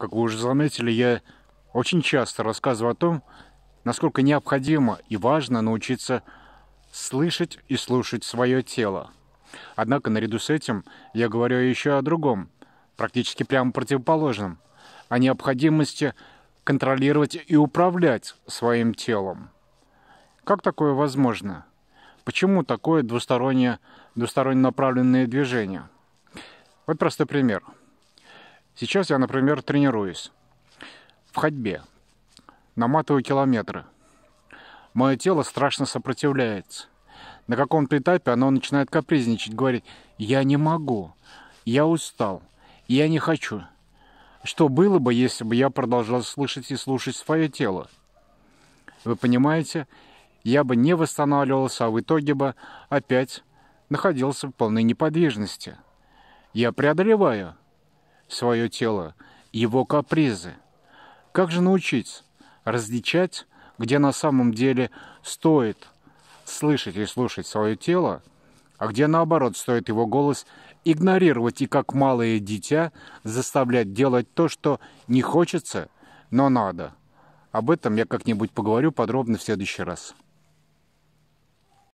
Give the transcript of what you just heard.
как вы уже заметили, я очень часто рассказываю о том, насколько необходимо и важно научиться слышать и слушать свое тело. Однако наряду с этим я говорю еще о другом, практически прямо противоположном, о необходимости контролировать и управлять своим телом. Как такое возможно? Почему такое двустороннее, двусторонне направленное движение? Вот простой пример – Сейчас я, например, тренируюсь в ходьбе, наматываю километры. Мое тело страшно сопротивляется. На каком-то этапе оно начинает капризничать, говорит, я не могу, я устал, я не хочу. Что было бы, если бы я продолжал слышать и слушать свое тело? Вы понимаете, я бы не восстанавливался, а в итоге бы опять находился в полной неподвижности. Я преодолеваю свое тело, его капризы. Как же научить различать, где на самом деле стоит слышать и слушать свое тело, а где наоборот стоит его голос игнорировать и как малое дитя заставлять делать то, что не хочется, но надо. Об этом я как-нибудь поговорю подробно в следующий раз.